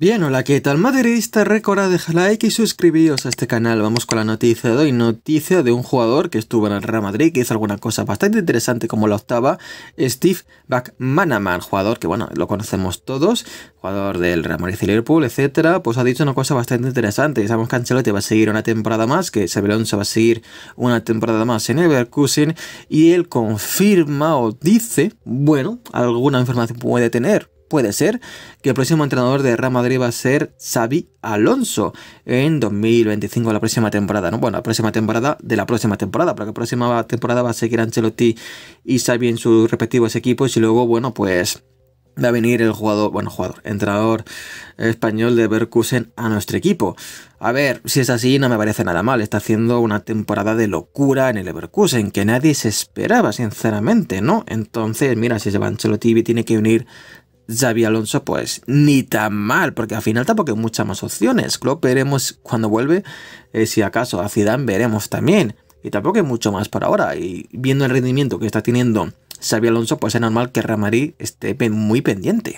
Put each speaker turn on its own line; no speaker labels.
Bien, hola, ¿qué tal? Madridista, Recuerda dejar like y suscribíos a este canal. Vamos con la noticia de hoy, noticia de un jugador que estuvo en el Real Madrid, que hizo alguna cosa bastante interesante como la octava, Steve McManaman, jugador que, bueno, lo conocemos todos, jugador del Real Madrid y Liverpool, etcétera, pues ha dicho una cosa bastante interesante. Sabemos que Ancelotti va a seguir una temporada más, que Sebelón se va a seguir una temporada más en Everkusen, y él confirma o dice, bueno, alguna información puede tener, puede ser que el próximo entrenador de Real Madrid va a ser Xavi Alonso en 2025, la próxima temporada, ¿no? Bueno, la próxima temporada de la próxima temporada, porque la próxima temporada va a seguir Ancelotti y Xavi en sus respectivos equipos y luego, bueno, pues va a venir el jugador, bueno, jugador, entrenador español de Everkusen a nuestro equipo. A ver, si es así, no me parece nada mal. Está haciendo una temporada de locura en el Everkusen que nadie se esperaba, sinceramente, ¿no? Entonces, mira, si se va Ancelotti, tiene que unir Xavi Alonso, pues ni tan mal, porque al final tampoco hay muchas más opciones. Klopp veremos cuando vuelve, eh, si acaso a Zidane veremos también. Y tampoco hay mucho más por ahora. Y viendo el rendimiento que está teniendo Xavi Alonso, pues es normal que Ramari esté muy pendiente.